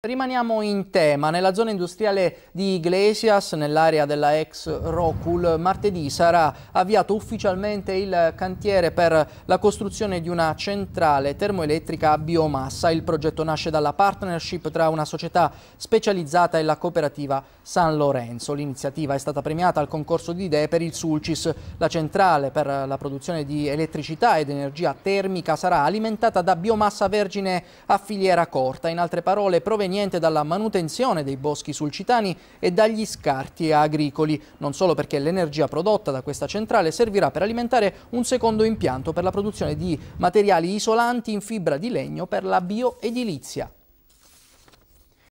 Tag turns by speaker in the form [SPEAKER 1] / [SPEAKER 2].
[SPEAKER 1] Rimaniamo in tema, nella zona industriale di Iglesias, nell'area della ex Rocul, martedì sarà avviato ufficialmente il cantiere per la costruzione di una centrale termoelettrica a biomassa. Il progetto nasce dalla partnership tra una società specializzata e la cooperativa San Lorenzo. L'iniziativa è stata premiata al concorso di idee per il Sulcis. La centrale per la produzione di elettricità ed energia termica sarà alimentata da biomassa vergine a filiera corta, in altre parole proveniente proveniente dalla manutenzione dei boschi sulcitani e dagli scarti agricoli, non solo perché l'energia prodotta da questa centrale servirà per alimentare un secondo impianto per la produzione di materiali isolanti in fibra di legno per la bioedilizia.